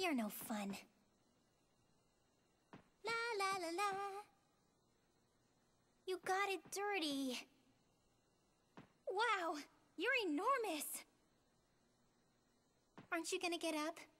You're no fun. La la la la. You got it dirty. Wow, you're enormous. Aren't you gonna get up?